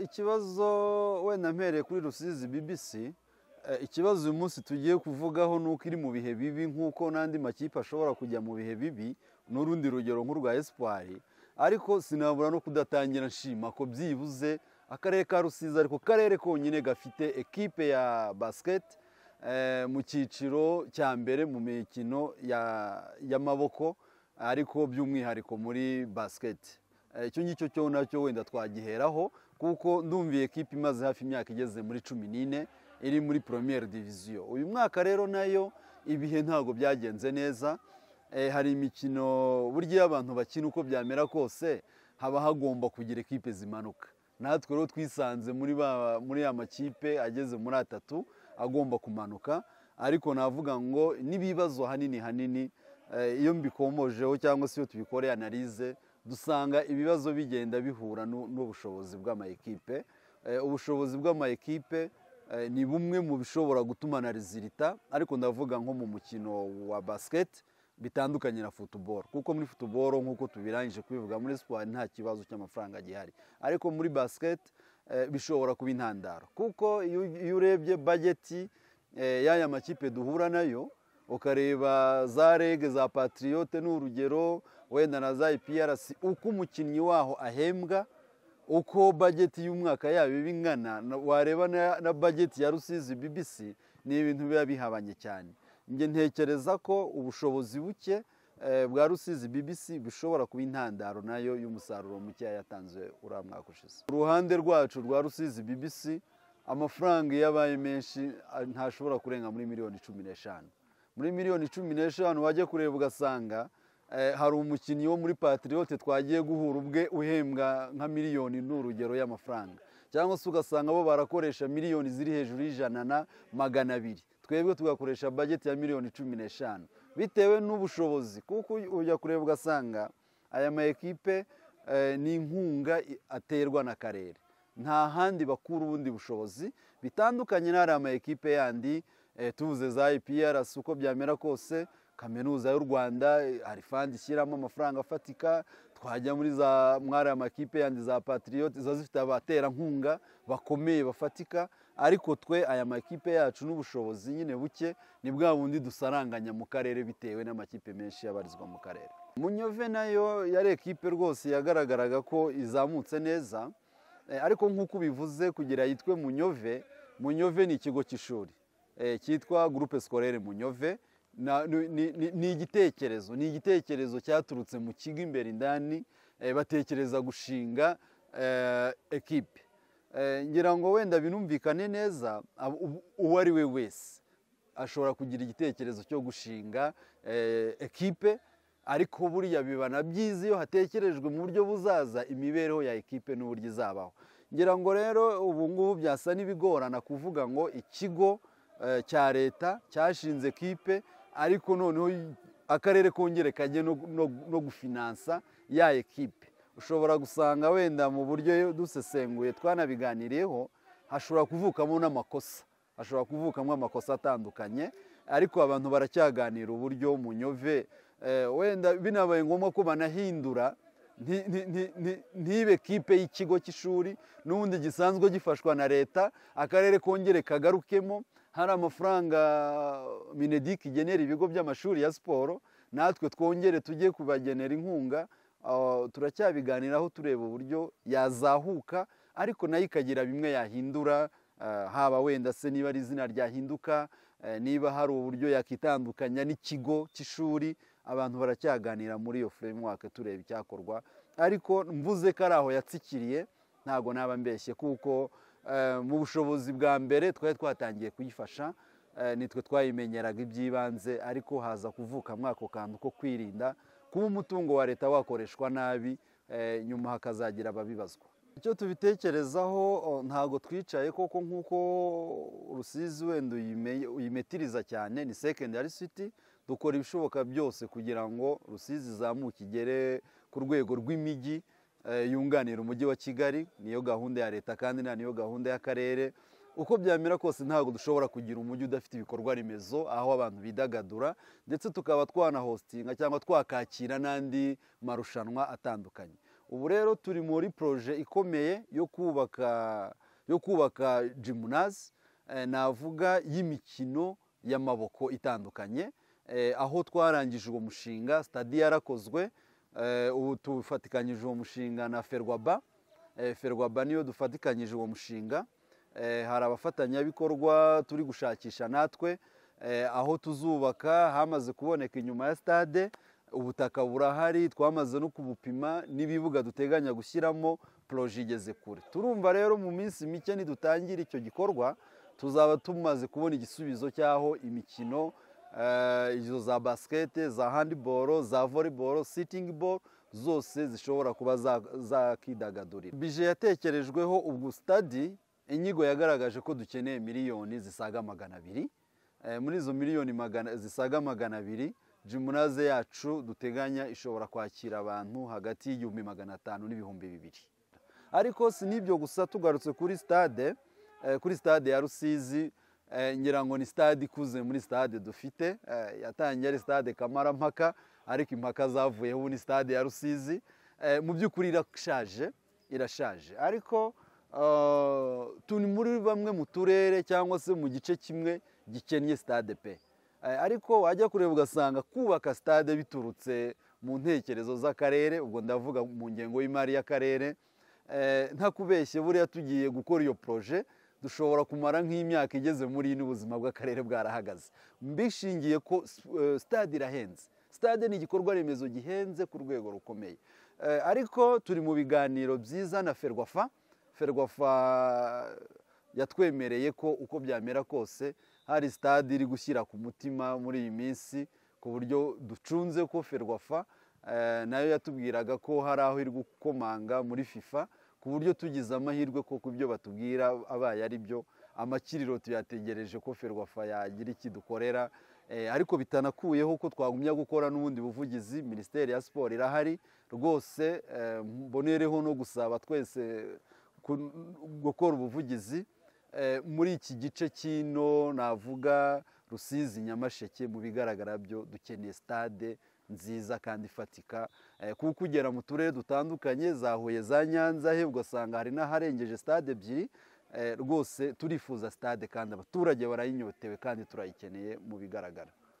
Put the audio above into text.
ikibazo wenda mpereye kuri rusizi BBC, eh, ikibazo uyu munsi tugiye kuvugaho ni uko iri mu bihe bibi nk'uko n'andi makipe ashobora kujya mu bihe bibi n'urundi rugero nk'urwa esipuwari ariko sinabura no kudatangira nshima ko byibuze akarere ka rusizi ariko karere konyine gafite ekipe ya basiketi eh, mu cyiciro cya mbere mu mikino y'amaboko ariko by'umwihariko muri basiketi Eh, icyo ngicyo cyo nacyo wenda twagiheraho kuko ndumviye kipe imaze hafi imyaka igeze muri cumi n'ine iri muri premier diviziyo uyu mwaka rero nayo ibihe ntabwo byagenze neza eh, hari imikino burya abantu bakina uko byamera kose haba hagomba kugira ekipe zimanuka natwe rero twisanze muri muri ya makipe ageze muri atatu agomba kumanuka ariko navuga ngo n'ibibazo hanini hanini eh, iyo mbikomojeho cyangwa se iyo tubikore analize dusanga ibibazo bigenda bihura n'ubushobozi bw’amayekipe eh, ubushobozi bw’amayekipe eh, ni bumwe mu bishobora gutuma na rezilita ariko ndavuga nko mu mukino wa basiketi bitandukanye na futuboro kuko muri futuboro nk'uko tubirangije kubivuga muri siporo nta kibazo cy'amafaranga gihari ariko muri basiketi eh, bishobora kuba intandaro kuko iyo urebye bageti y'aya makipe duhura nayo ukareba za rege za patiriyote ni urugero wenda na za ipiyarasi uko umukinnyi waho ahembwa uko bageti y'umwaka yabo iba ingana wareba na bageti ya rusizi BBC ni ibintu biba bihabanye cyane njye ntekereza ko ubushobozi buke eh, bwa rusizi BBC bishobora kuba intandaro nayo y'umusaruro mukeya yatanze uriya mwaka ushize uruhande rwacu rwa rusizi BBC amafaranga iyo abaye menshi ntashobora kurenga muri miliyoni cumi n'eshanu muri miliyoni cumi n'eshanu wajya kureba ugasanga eh, hari umukinnyi wo muri patiriyote twagiye guhura ubwe uhembwa nka miliyoni nurugero y'amafaranga cyangwa se ugasanga bo barakoresha miliyoni ziri hejuru y'ijana na magana abiri twebwe tugakoresha bageti ya miliyoni cumi n'eshanu bitewe n'ubushobozi kuko ujya kureba ugasanga aya ma ekipe eh, ni inkunga aterwa n'akarere nta handi bakura ubundi bushobozi bitandukanye n'ariya ma ekipe yandi Eh, tubuze za IPRS uko byamera kose kaminuza y'u rwanda eh, hari fandi ishyiramo amafaranga afatika twajya muri za mwari amakipe yandi za patriote ziba zifite abaterankunga bakomeye bafatika ariko twe aya makipe yacu n'ubushobozi nyine buke ni bwa bundi dusaranganya mu karere bitewe n'amakipe menshi yabarizwa mu karere munyove nayo yari ekipe rwose yagaragaraga ko izamutse neza eh, ariko nk'uko ubivuze kugira yitwe munyove munyove ni ikigo cy'ishuri Eh, cyitwa gurupe sikorere munyove ni igitekerezo ni igitekerezo cyaturutse mu kigo imbere indani eh, batekereza gushinga eh, equipe ngira ngo wenda binumvikane neza uwo ari we wese ashobora kugira igitekerezo cyo gushinga equipe ariko buriya biba na byiza iyo hatekerejwe mu buryo buzaza imibereho ya ekipe n'uburyo izabaho ngira ngo rero ubu ngubu byasa n'ibigorana kuvuga ngo ikigo Eh, cya leta cyashinze kipe ariko noneho akarere kongere kajye no gufinansa ya ekipe ushobora gusanga wenda mu buryo dusesenguye twanabiganiriyeho hashobora kuvukamo n'amakosa hashobora kuvukamo amakosa atandukanye ariko abantu baracyaganira uburyo munyove eh, wenda binabaye ngombwa ko banahindura ntibe kipe y'ikigo cy'ishuri n'ubundi gisanzwe gifashwa na leta akarere kongere kagarukemo hari amafaranga minedike igenera ibigo by'amashuri ya siporo natwe twongere tujye kubagenera inkunga turacyabiganiraho tureba uburyo yazahuka ariko nayo ikagira bimwe yahindura eh, haba wenda se niba ari izina ryahinduka eh, niba hari uburyo yakitandukanya n'ikigo cy'ishuri abantu baracyaganira muri iyo fureyimuwake tureba icyakorwa ariko mvuze ko ari aho yatsikiriye ntabwo naba mbeshye kuko Eh, mu bushobozi bwa mbere twari twatangiye kuyifasha eh, nitwe twayimenyeraga iby'ibanze ariko haza kuvuka mwako kantu ko kwirinda kuba umutungo wa leta wakoreshwa nabi eh, nyuma hakazagira ababibazwa icyo tubitekerezaho oh, ntabwo twicaye koko nk'uko rusizi wenda uyimetiriza cyane ni sekendari siti dukora ibishoboka byose kugira ngo rusizi izamuke igere ku rwego rw'imijyi Eh, yunganira umujyi wa kigali niyo gahunda ya leta kandi niyo gahunda y'akarere uko byamera kose ntabwo dushobora kugira umujyi udafite ibikorwa remezo aho abantu bidagadura ndetse tukaba twanahositinga cyangwa twakakira n'andi marushanwa atandukanye ubu rero turi muri poroje ikomeye yo kubaka yo kubaka jimunazi eh, navuga y'imikino y'amaboko itandukanye eh, aho twarangije uwo mushinga sitade yarakozwe Eh, ubu tufatikanyije uwo mushinga na ferwaba eh, ferwaba niyo dufatikanyije uwo mushinga eh, hari abafatanyabikorwa turi gushakisha natwe aho tuzubaka hamaze kuboneka inyuma ya stade ubutaka burahari twamaze no kubupima n'ibibuga duteganya gushyiramo poroje igeze kure turumva rero mu minsi mike ntidutangira icyo gikorwa tuzaba tumaze kubona igisubizo cy'aho imikino Eh, izo za basikete za handiboro za voleboro sitingi boro zose zishobora kuba zakidagadurira bije yatekerejweho ubwo sitadi inyigo yagaragaje ko dukeneye miliyoni zisaga magana abiri eh, muri izo miliyoni zisaga magana abiri jimunaze yacu duteganya ishobora kwakira abantu hagati y'igihumbi magana atanu n'ibihumbi bibiri ariko si n'ibyo gusa tugarutse kuri sitade eh, kuri sitade ya rusizi Eh, ngira ngo ni sitade ikuze muri sitade dufite eh, yatangiye ari sitade kamarampaka ariko impaka zavuyeho ubu ni sitade ya rusizi eh, mu by'ukuri irashaje irashaje ariko turi muri bamwe mu turere cyangwa se mu gice kimwe gikennye sitade pe ariko wajya kureba ugasanga kubaka sitade biturutse mu ntekerezo z'akarere ubwo ndavuga mu ngengo y'imari y'akarere ntakubeshye buriya tugiye gukora iyo poroje dushobora kumara nk'imyaka igeze muri ino ubuzima bw'akarere bwarahagaze mbishingiye ko sitade e, irahenze sitade ni igikorwa remezo gihenze ku rwego rukomeye e, ariko turi mu biganiro byiza na ferwafa ferwafa yatwemereye ko uko byamera kose hari sitade iri gushyira ku mutima muri iyi minsi ku buryo ducunze ko ferwafa e, nayo yatubwiraga ko hari aho iri gukomanga muri fifa ku buryo tugize amahirwe ko ku byo batubwira abaye ari byo amakiriro tuyategereje ko ferwafa yagira iki dukorera eh, ariko bitanakuyeho ko twagumya gukora n'ubundi buvugizi minisiteri ya siporo irahari rwose eh, mbonereho no gusaba twese gukora ubuvugizi eh, muri iki gice cy'ino navuga rusizi nyamasheke mu bigaragara byo dukeneye stade nziza kandi ifatika eh, kuko ugera mu turere dutandukanye za huye za nyanza he ugasanga hari n'aharengeje stade ebyiri eh, rwose turifuza stade kandi abaturage barayinyotewe kandi turayikeneye mu bigaragara